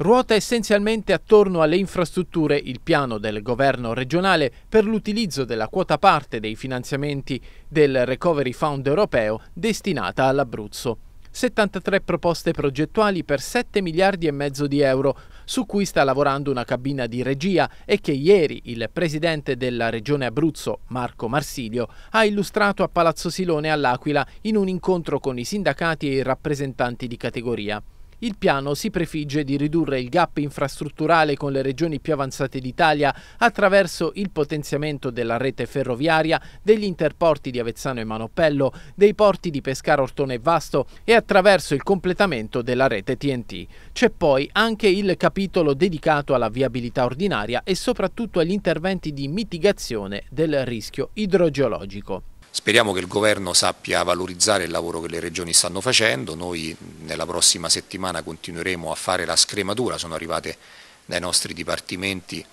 Ruota essenzialmente attorno alle infrastrutture il piano del governo regionale per l'utilizzo della quota parte dei finanziamenti del Recovery Fund europeo destinata all'Abruzzo. 73 proposte progettuali per 7 miliardi e mezzo di euro, su cui sta lavorando una cabina di regia e che ieri il presidente della regione Abruzzo, Marco Marsilio, ha illustrato a Palazzo Silone all'Aquila in un incontro con i sindacati e i rappresentanti di categoria. Il piano si prefigge di ridurre il gap infrastrutturale con le regioni più avanzate d'Italia attraverso il potenziamento della rete ferroviaria, degli interporti di Avezzano e Manopello, dei porti di Pescara, Ortone e Vasto e attraverso il completamento della rete TNT. C'è poi anche il capitolo dedicato alla viabilità ordinaria e soprattutto agli interventi di mitigazione del rischio idrogeologico. Speriamo che il governo sappia valorizzare il lavoro che le regioni stanno facendo, noi nella prossima settimana continueremo a fare la scrematura, sono arrivate dai nostri dipartimenti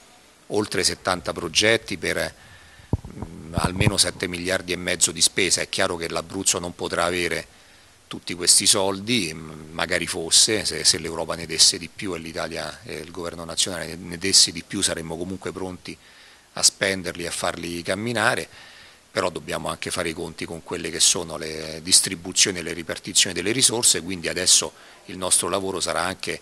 oltre 70 progetti per mm, almeno 7 miliardi e mezzo di spesa, è chiaro che l'Abruzzo non potrà avere tutti questi soldi, mm, magari fosse, se, se l'Europa ne desse di più e l'Italia e il governo nazionale ne desse di più saremmo comunque pronti a spenderli, e a farli camminare però dobbiamo anche fare i conti con quelle che sono le distribuzioni e le ripartizioni delle risorse, quindi adesso il nostro lavoro sarà anche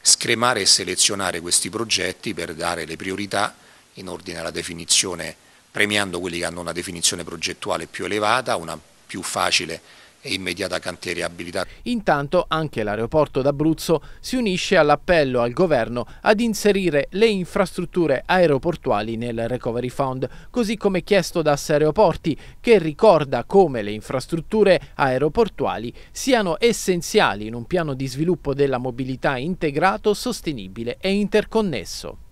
scremare e selezionare questi progetti per dare le priorità in ordine alla definizione, premiando quelli che hanno una definizione progettuale più elevata, una più facile e immediata cantierabilità. Intanto anche l'aeroporto d'Abruzzo si unisce all'appello al governo ad inserire le infrastrutture aeroportuali nel Recovery Fund, così come chiesto da Aeroporti, che ricorda come le infrastrutture aeroportuali siano essenziali in un piano di sviluppo della mobilità integrato, sostenibile e interconnesso.